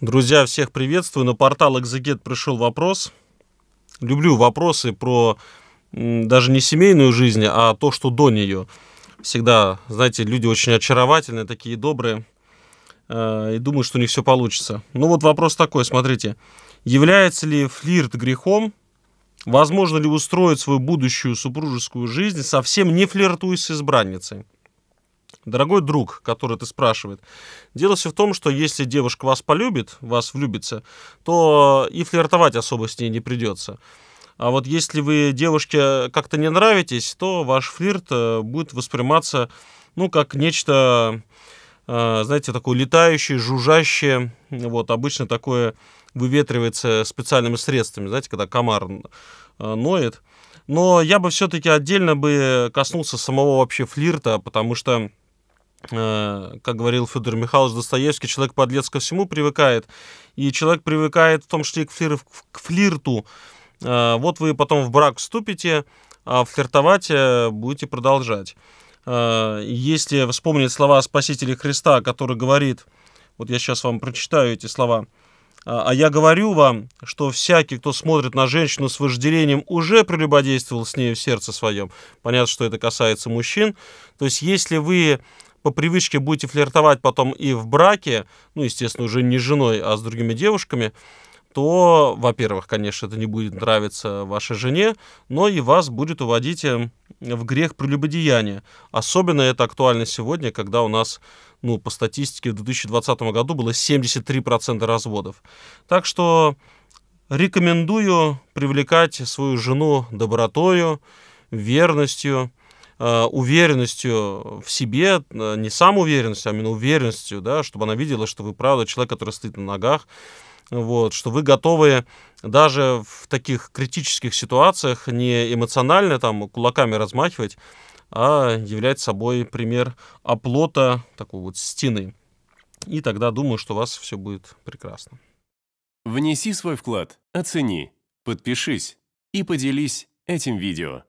Друзья, всех приветствую. На портал Экзегет пришел вопрос. Люблю вопросы про даже не семейную жизнь, а то, что до нее. Всегда, знаете, люди очень очаровательные, такие добрые, э, и думают, что у них все получится. Ну вот вопрос такой, смотрите. Является ли флирт грехом? Возможно ли устроить свою будущую супружескую жизнь, совсем не флиртуя с избранницей? Дорогой друг, который ты спрашивает, дело все в том, что если девушка вас полюбит, вас влюбится, то и флиртовать особо с ней не придется. А вот если вы девушке как-то не нравитесь, то ваш флирт э, будет восприниматься, ну, как нечто, э, знаете, такое летающее, жужжащее. Вот, обычно такое выветривается специальными средствами, знаете, когда комар э, ноет. Но я бы все-таки отдельно бы коснулся самого вообще флирта, потому что Э, как говорил Федор Михайлович Достоевский, человек подлец ко всему привыкает, и человек привыкает в том числе и к, флир, к флирту. Э, вот вы потом в брак вступите, а флиртовать э, будете продолжать. Если вспомнить слова Спасителя Христа, который говорит, вот я сейчас вам прочитаю эти слова, «А, а я говорю вам, что всякий, кто смотрит на женщину с вожделением, уже прелюбодействовал с ней в сердце своем». Понятно, что это касается мужчин. То есть, если вы по привычке будете флиртовать потом и в браке, ну, естественно, уже не с женой, а с другими девушками, то, во-первых, конечно, это не будет нравиться вашей жене, но и вас будет уводить эм, в грех прелюбодеяния. Особенно это актуально сегодня, когда у нас, ну, по статистике, в 2020 году было 73% разводов. Так что рекомендую привлекать свою жену добротою, верностью, Э, уверенностью в себе, э, не самоуверенностью, а именно уверенностью, да, чтобы она видела, что вы правда человек, который стоит на ногах, вот, что вы готовы даже в таких критических ситуациях не эмоционально там кулаками размахивать, а являть собой пример оплота такой вот стены. И тогда думаю, что у вас все будет прекрасно. Внеси свой вклад, оцени, подпишись и поделись этим видео.